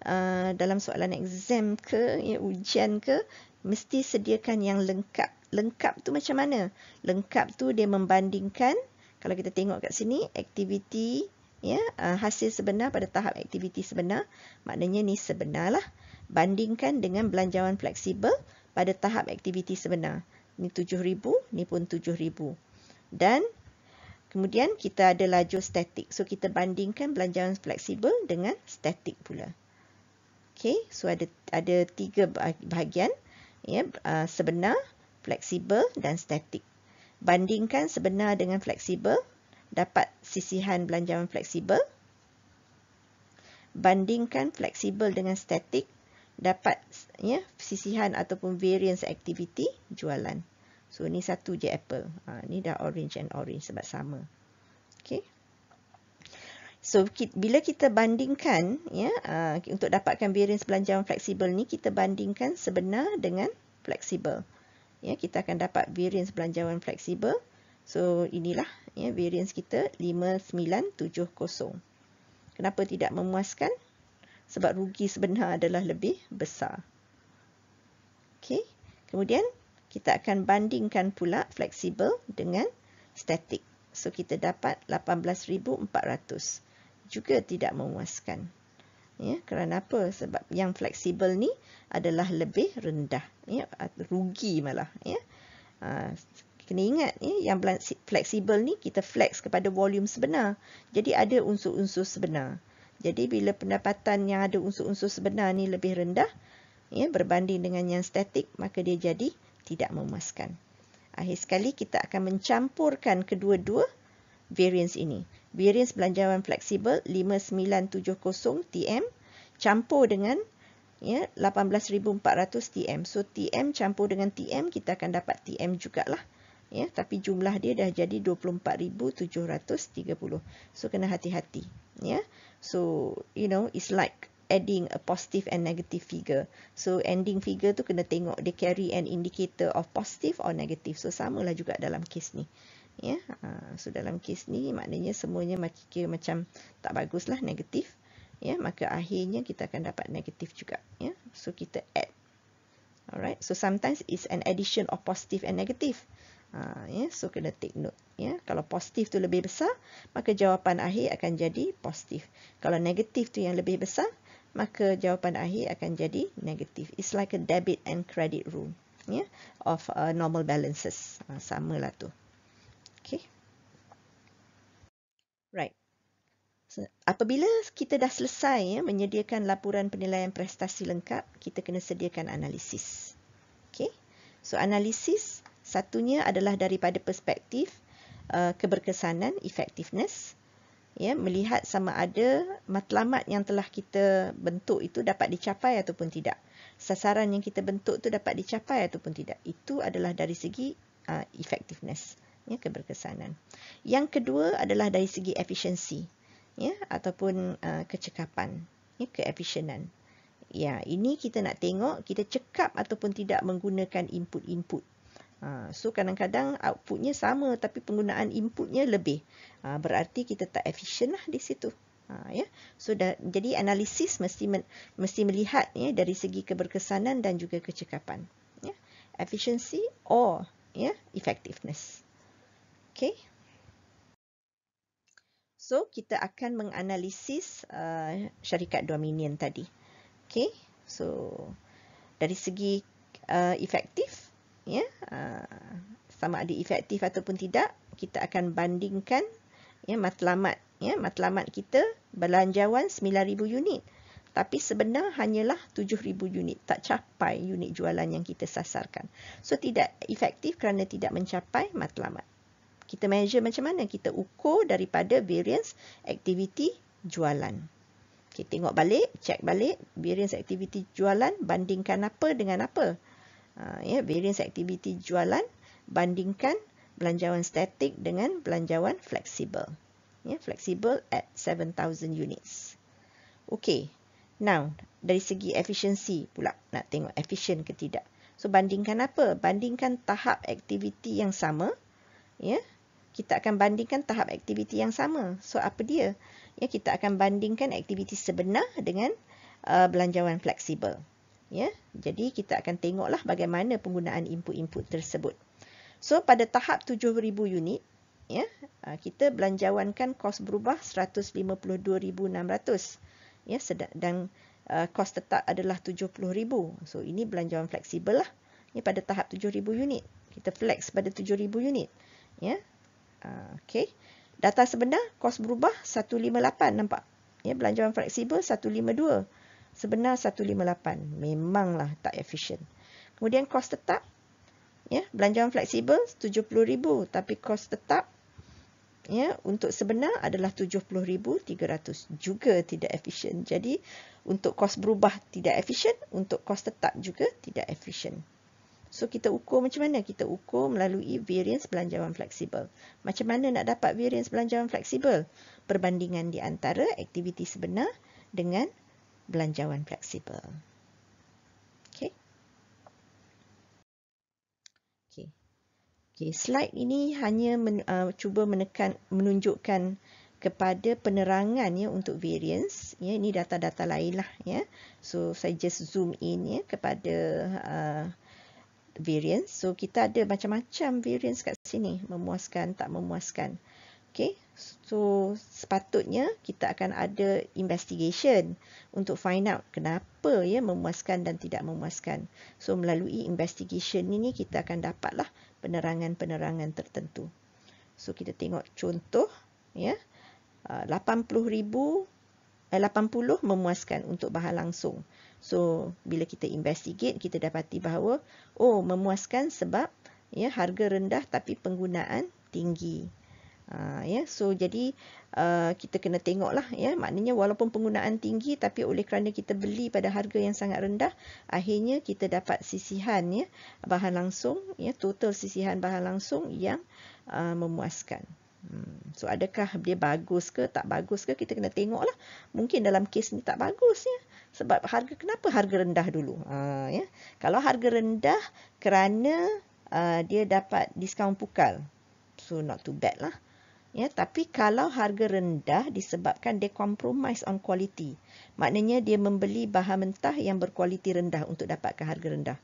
uh, dalam soalan exam ke, ya, ujian ke, mesti sediakan yang lengkap. Lengkap tu macam mana? Lengkap tu dia membandingkan kalau kita tengok kat sini aktiviti ya uh, hasil sebenar pada tahap aktiviti sebenar maknanya ni sebenarlah bandingkan dengan belanjawan fleksibel pada tahap aktiviti sebenar ni 7000 ni pun 7000 dan kemudian kita ada laju statik so kita bandingkan belanjawan fleksibel dengan statik pula Okay, so ada ada tiga bahagian ya uh, sebenar fleksibel dan statik Bandingkan sebenar dengan fleksibel, dapat sisihan belanjawan fleksibel. Bandingkan fleksibel dengan statik, dapat ya, sisihan ataupun variance activity jualan. So, ni satu je apple. Ha, ni dah orange and orange sebab sama. Okay. So, bila kita bandingkan, ya, uh, untuk dapatkan variance belanjawan fleksibel ni, kita bandingkan sebenar dengan fleksibel ya kita akan dapat variance belanjawan fleksibel. So inilah ya variance kita 5970. Kenapa tidak memuaskan? Sebab rugi sebenar adalah lebih besar. Okey. Kemudian kita akan bandingkan pula fleksibel dengan statik. So kita dapat 18400. Juga tidak memuaskan. Ya, kerana apa? Sebab yang fleksibel ni adalah lebih rendah. Ya, rugi malah. Ya. Ha, kena ingat, ya, yang fleksibel ni kita flex kepada volume sebenar. Jadi ada unsur-unsur sebenar. Jadi bila pendapatan yang ada unsur-unsur sebenar ni lebih rendah ya, berbanding dengan yang statik, maka dia jadi tidak memuaskan. Akhir sekali kita akan mencampurkan kedua-dua variance ini. Varians belanjawan fleksibel 5970 TM campur dengan ya 18400 TM. So TM campur dengan TM kita akan dapat TM jugalah. Ya, tapi jumlah dia dah jadi 24730. So kena hati-hati, ya. So, you know, it's like adding a positive and negative figure. So, ending figure tu kena tengok dia carry an indicator of positive or negative. So, samalah juga dalam kes ni ya. Uh, so dalam kes ni maknanya semuanya macam macam tak baguslah negatif ya maka akhirnya kita akan dapat negatif juga ya. So kita add. Alright. So sometimes it's an addition of positive and negative. Uh, ya. So kena take note ya. Kalau positif tu lebih besar maka jawapan akhir akan jadi positif. Kalau negatif tu yang lebih besar maka jawapan akhir akan jadi negatif. It's like a debit and credit rule. Yeah, of uh, normal balances uh, ha, Sama lah tu Okay. Right. So, apabila kita dah selesai ya, menyediakan laporan penilaian prestasi lengkap, kita kena sediakan analisis. Okay. So, analisis satunya adalah daripada perspektif uh, keberkesanan, effectiveness. Ya, melihat sama ada matlamat yang telah kita bentuk itu dapat dicapai ataupun tidak. Sasaran yang kita bentuk itu dapat dicapai ataupun tidak. Itu adalah dari segi uh, effectiveness ya, keberkesanan. Yang kedua adalah dari segi efisiensi ya, ataupun uh, kecekapan, ya, keefisienan. Ya, ini kita nak tengok kita cekap ataupun tidak menggunakan input-input. Uh, so, kadang-kadang outputnya sama tapi penggunaan inputnya lebih. Uh, berarti kita tak efisien lah di situ. Uh, ya. so, da, jadi analisis mesti men, mesti melihat ya, dari segi keberkesanan dan juga kecekapan. Ya. Efficiency or ya, effectiveness. Okay. So, kita akan menganalisis uh, syarikat Dominion tadi. Okay. So, dari segi uh, efektif, ya, yeah, uh, sama ada efektif ataupun tidak, kita akan bandingkan yeah, matlamat. Yeah, matlamat kita belanjawan 9,000 unit. Tapi sebenar hanyalah 7,000 unit. Tak capai unit jualan yang kita sasarkan. So, tidak efektif kerana tidak mencapai matlamat kita measure macam mana? Kita ukur daripada variance aktiviti jualan. Okay, tengok balik, check balik variance aktiviti jualan bandingkan apa dengan apa. Uh, ha, yeah, variance aktiviti jualan bandingkan belanjawan statik dengan belanjawan fleksibel. Yeah, fleksibel at 7,000 units. Okay, now dari segi efisiensi pula nak tengok efisien ke tidak. So, bandingkan apa? Bandingkan tahap aktiviti yang sama. Yeah, kita akan bandingkan tahap aktiviti yang sama. So apa dia? Ya, kita akan bandingkan aktiviti sebenar dengan uh, belanjawan fleksibel. Ya, jadi kita akan tengoklah bagaimana penggunaan input-input tersebut. So pada tahap 7000 unit, ya, uh, kita belanjawankan kos berubah 152600. Ya, sedang uh, kos tetap adalah 70000. So ini belanjawan fleksibel lah. Ini ya, pada tahap 7000 unit. Kita flex pada 7000 unit. Ya, Ah, okay. Data sebenar, kos berubah 158 nampak. Ya, belanjawan fleksibel 152. Sebenar 158. Memanglah tak efisien. Kemudian kos tetap. Ya, belanjawan fleksibel 70,000 tapi kos tetap ya untuk sebenar adalah 70,300 juga tidak efisien. Jadi untuk kos berubah tidak efisien, untuk kos tetap juga tidak efisien. So kita ukur macam mana? Kita ukur melalui variance belanjawan fleksibel. Macam mana nak dapat variance belanjawan fleksibel? Perbandingan di antara aktiviti sebenar dengan belanjawan fleksibel. Okay. Okay. Okay. Slide ini hanya men, uh, cuba menekan, menunjukkan kepada penerangan ya untuk variance ya ini data-data lainlah ya so saya just zoom in ya kepada uh, variance. So kita ada macam-macam variance kat sini. Memuaskan, tak memuaskan. Okay. So sepatutnya kita akan ada investigation untuk find out kenapa ya memuaskan dan tidak memuaskan. So melalui investigation ini kita akan dapatlah penerangan-penerangan tertentu. So kita tengok contoh ya. 80,000 uh, 80 eh, memuaskan untuk bahan langsung. So, bila kita investigate, kita dapati bahawa, oh, memuaskan sebab ya harga rendah tapi penggunaan tinggi. Uh, ya, so, jadi uh, kita kena tengok lah Ya, maknanya walaupun penggunaan tinggi tapi oleh kerana kita beli pada harga yang sangat rendah, akhirnya kita dapat sisihan ya, bahan langsung, ya, total sisihan bahan langsung yang uh, memuaskan. Hmm, so, adakah dia bagus ke tak bagus ke? Kita kena tengok lah. Mungkin dalam kes ni tak bagus ya. Sebab harga, kenapa harga rendah dulu? Ha, ya. Kalau harga rendah kerana uh, dia dapat diskaun pukal. So, not too bad lah. Ya, tapi kalau harga rendah disebabkan dia compromise on quality. Maknanya dia membeli bahan mentah yang berkualiti rendah untuk dapatkan harga rendah.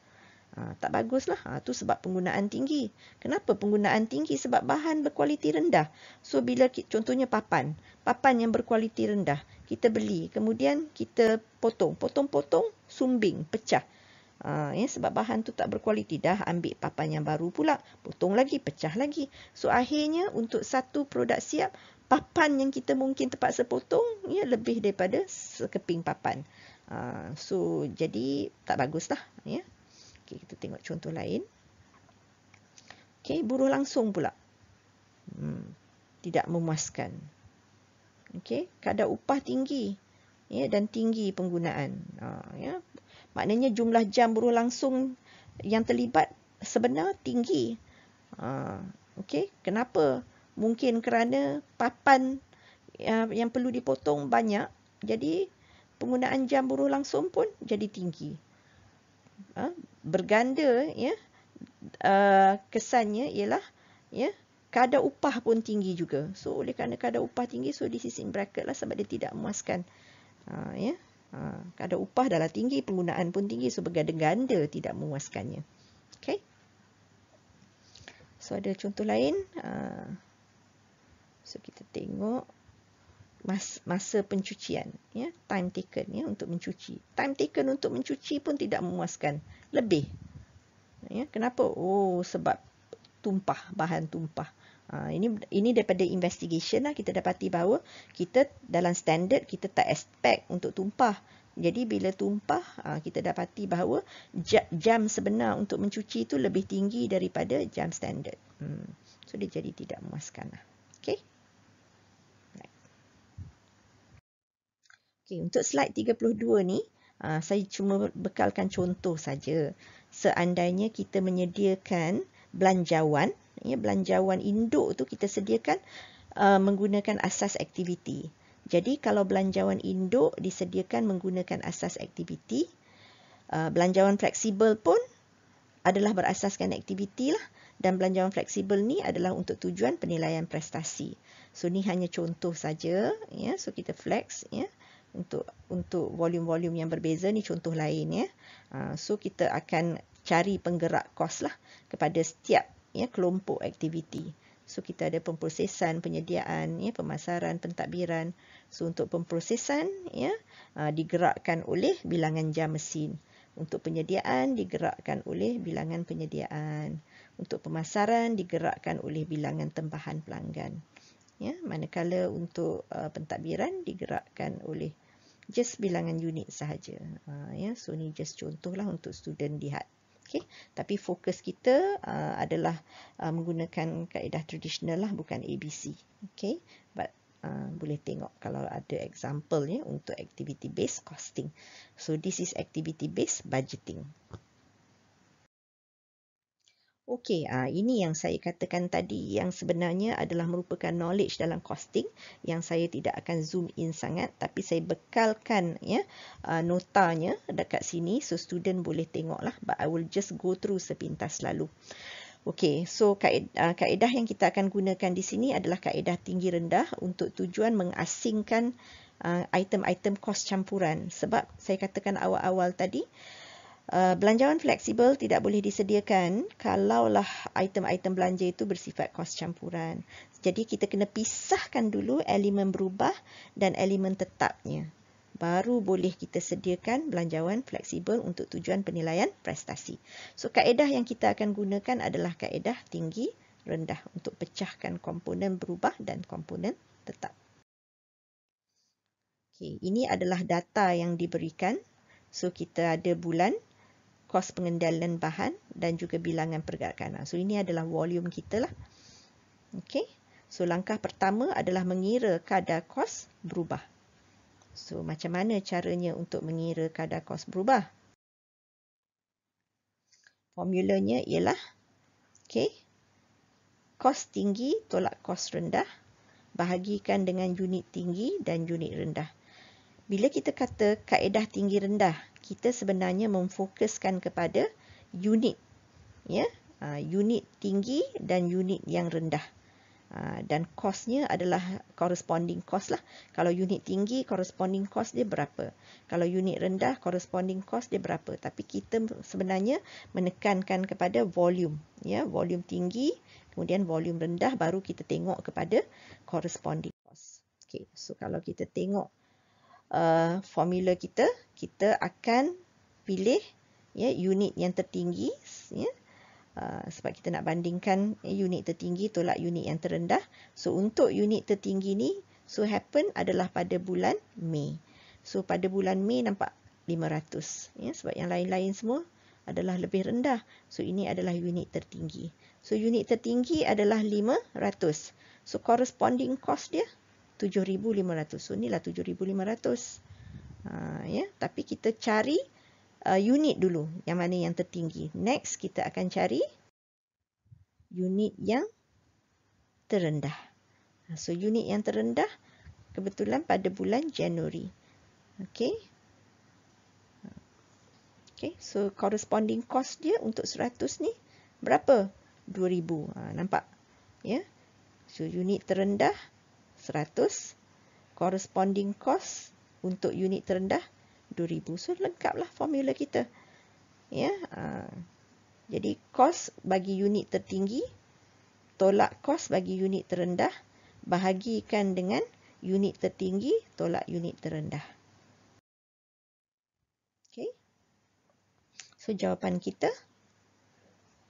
Ha, tak baguslah. Ha, tu sebab penggunaan tinggi. Kenapa penggunaan tinggi? Sebab bahan berkualiti rendah. So, bila contohnya papan. Papan yang berkualiti rendah. Kita beli. Kemudian kita potong. Potong-potong, sumbing, pecah. Ha, ya, sebab bahan tu tak berkualiti. Dah ambil papan yang baru pula. Potong lagi, pecah lagi. So, akhirnya untuk satu produk siap, papan yang kita mungkin terpaksa potong, ya, lebih daripada sekeping papan. Ha, so, jadi tak baguslah. Ya. Okey, kita tengok contoh lain. Okey, buruh langsung pula. Hmm, tidak memuaskan. Okey, kadar upah tinggi ya dan tinggi penggunaan. Ha, ya. Maknanya jumlah jam buruh langsung yang terlibat sebenar tinggi. Ha, okey, kenapa? Mungkin kerana papan uh, yang perlu dipotong banyak, jadi penggunaan jam buruh langsung pun jadi tinggi. Ha? berganda ya ah, kesannya ialah ya kadar upah pun tinggi juga so oleh kerana kadar upah tinggi so di sisi bracket lah sebab dia tidak memuaskan ah, ya ah, kadar upah adalah tinggi penggunaan pun tinggi so berganda-ganda tidak memuaskannya okey so ada contoh lain so kita tengok mas, masa pencucian ya time taken ya untuk mencuci time taken untuk mencuci pun tidak memuaskan lebih ya kenapa oh sebab tumpah bahan tumpah Uh, ini ini daripada investigation lah kita dapati bahawa kita dalam standard kita tak expect untuk tumpah. Jadi bila tumpah uh, kita dapati bahawa jam sebenar untuk mencuci itu lebih tinggi daripada jam standard. Hmm. So dia jadi tidak memuaskan lah. Okay. Okay, untuk slide 32 ni, ah, saya cuma bekalkan contoh saja. Seandainya kita menyediakan belanjawan, ya belanjawan induk tu kita sediakan uh, menggunakan asas aktiviti. Jadi kalau belanjawan induk disediakan menggunakan asas aktiviti, uh, belanjawan fleksibel pun adalah berasaskan aktiviti lah. Dan belanjawan fleksibel ni adalah untuk tujuan penilaian prestasi. So ni hanya contoh saja, ya. So kita flex, ya untuk untuk volume-volume yang berbeza ni contoh lain ya. Ah, so kita akan cari penggerak kos lah kepada setiap ya kelompok aktiviti. So kita ada pemprosesan, penyediaan, ya, pemasaran, pentadbiran. So untuk pemprosesan ya ah, digerakkan oleh bilangan jam mesin. Untuk penyediaan digerakkan oleh bilangan penyediaan. Untuk pemasaran digerakkan oleh bilangan tempahan pelanggan ya manakala untuk uh, pentadbiran digerakkan oleh just bilangan unit sahaja uh, ya so ni just contohlah untuk student lihat Okay, tapi fokus kita uh, adalah uh, menggunakan kaedah tradisional lah bukan ABC Okay, but uh, boleh tengok kalau ada example ya untuk activity based costing so this is activity based budgeting Okey, uh, ini yang saya katakan tadi yang sebenarnya adalah merupakan knowledge dalam costing yang saya tidak akan zoom in sangat tapi saya bekalkan ya uh, notanya dekat sini so student boleh tengoklah but I will just go through sepintas lalu. Okey, so kaedah, uh, kaedah yang kita akan gunakan di sini adalah kaedah tinggi rendah untuk tujuan mengasingkan ah, item-item uh, kos campuran sebab saya katakan awal-awal tadi uh, Eh, belanjawan fleksibel tidak boleh disediakan kalaulah item-item belanja itu bersifat kos campuran. Jadi kita kena pisahkan dulu elemen berubah dan elemen tetapnya. Baru boleh kita sediakan belanjawan fleksibel untuk tujuan penilaian prestasi. So, kaedah yang kita akan gunakan adalah kaedah tinggi rendah untuk pecahkan komponen berubah dan komponen tetap. Okay, ini adalah data yang diberikan. So, kita ada bulan kos pengendalian bahan dan juga bilangan pergerakan. So, ini adalah volume kita lah. Okay. So, langkah pertama adalah mengira kadar kos berubah. So, macam mana caranya untuk mengira kadar kos berubah? Formulanya ialah, okay, kos tinggi tolak kos rendah bahagikan dengan unit tinggi dan unit rendah. Bila kita kata kaedah tinggi rendah, kita sebenarnya memfokuskan kepada unit ya ah, unit tinggi dan unit yang rendah ah, dan kosnya adalah corresponding cost lah kalau unit tinggi corresponding cost dia berapa kalau unit rendah corresponding cost dia berapa tapi kita sebenarnya menekankan kepada volume ya volume tinggi kemudian volume rendah baru kita tengok kepada corresponding cost okey so kalau kita tengok uh, formula kita, kita akan pilih ya, unit yang tertinggi. Ya. Uh, sebab kita nak bandingkan unit tertinggi tolak unit yang terendah. So, untuk unit tertinggi ni, so happen adalah pada bulan Mei. So, pada bulan Mei nampak 500. Ya, sebab yang lain-lain semua adalah lebih rendah. So, ini adalah unit tertinggi. So, unit tertinggi adalah 500. So, corresponding cost dia 7500 so inilah 7500 ha, ya tapi kita cari uh, unit dulu yang mana yang tertinggi next kita akan cari unit yang terendah ha, so unit yang terendah kebetulan pada bulan Januari okey okey so corresponding cost dia untuk 100 ni berapa 2000 ha, nampak ya yeah. so unit terendah 2000 100 corresponding cost untuk unit terendah 2000 so lengkaplah formula kita ya yeah. uh, jadi cost bagi unit tertinggi tolak cost bagi unit terendah bahagikan dengan unit tertinggi tolak unit terendah okey so jawapan kita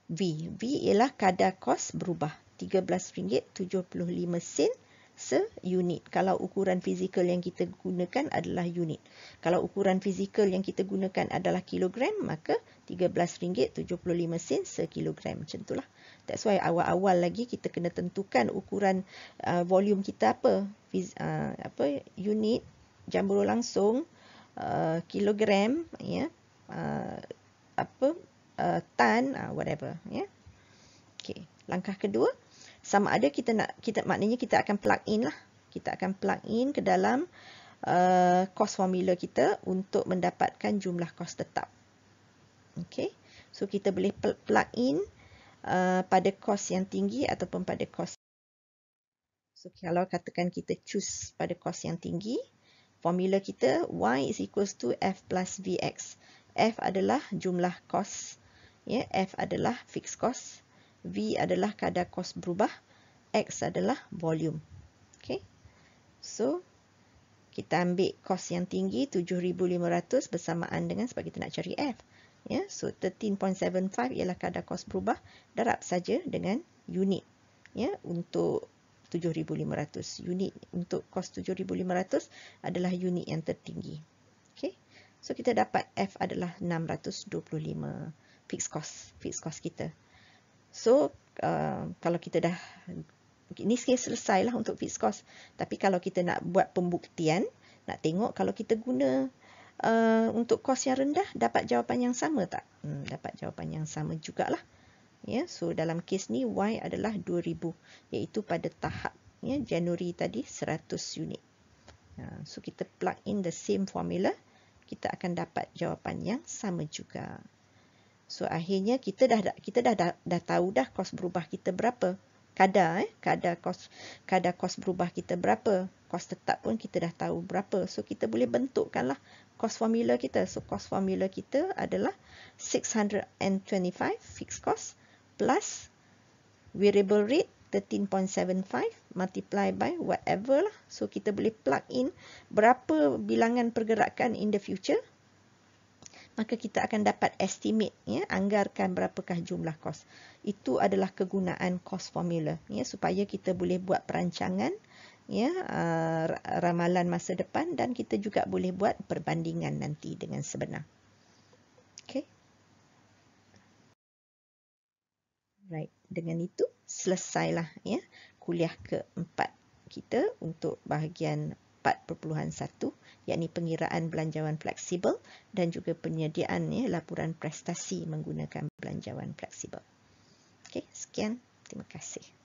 V V ialah kadar kos berubah RM13.75 seunit kalau ukuran fizikal yang kita gunakan adalah unit. Kalau ukuran fizikal yang kita gunakan adalah kilogram, maka RM13.75 sekilogram. Macam itulah. That's why awal-awal lagi kita kena tentukan ukuran uh, volume kita apa. Fiz, uh, apa Unit, jamburu langsung, uh, kilogram, ya. Yeah. Uh, apa uh, tan uh, whatever ya yeah. okey langkah kedua sama ada kita nak kita maknanya kita akan plug in lah kita akan plug in ke dalam uh, cost formula kita untuk mendapatkan jumlah kos tetap okey so kita boleh plug in uh, pada kos yang tinggi ataupun pada kos. so kalau katakan kita choose pada kos yang tinggi formula kita y is equals to f plus vx f adalah jumlah kos, ya yeah, f adalah fixed cost V adalah kadar kos berubah, X adalah volume. Okay. So, kita ambil kos yang tinggi 7,500 bersamaan dengan sebab kita nak cari F. Yeah. So, 13.75 ialah kadar kos berubah darab saja dengan unit yeah, untuk 7,500. Unit untuk kos 7,500 adalah unit yang tertinggi. Okay. So, kita dapat F adalah 625 fixed cost, fixed cost kita. So, uh, kalau kita dah, ini selesailah untuk fixed cost. Tapi kalau kita nak buat pembuktian, nak tengok kalau kita guna uh, untuk kos yang rendah, dapat jawapan yang sama tak? Hmm, dapat jawapan yang sama jugalah. Yeah, so, dalam kes ni, Y adalah 2000, iaitu pada tahap yeah, Januari tadi, 100 unit. Ha, so, kita plug in the same formula, kita akan dapat jawapan yang sama juga. So akhirnya kita dah kita dah dah, dah tahu dah kos berubah kita berapa. Kada eh, kadar kos kada kos berubah kita berapa. Kos tetap pun kita dah tahu berapa. So kita boleh bentukkanlah kos formula kita. So kos formula kita adalah 625 fixed cost plus variable rate 13.75 multiply by whatever lah. So kita boleh plug in berapa bilangan pergerakan in the future maka kita akan dapat estimate ya anggarkan berapakah jumlah kos. Itu adalah kegunaan cost formula ya supaya kita boleh buat perancangan ya uh, ramalan masa depan dan kita juga boleh buat perbandingan nanti dengan sebenar. Okay. Right, dengan itu selesailah ya kuliah keempat kita untuk bahagian 4.1 yakni pengiraan belanjawan fleksibel dan juga penyediaan ya, laporan prestasi menggunakan belanjawan fleksibel. Okey, sekian. Terima kasih.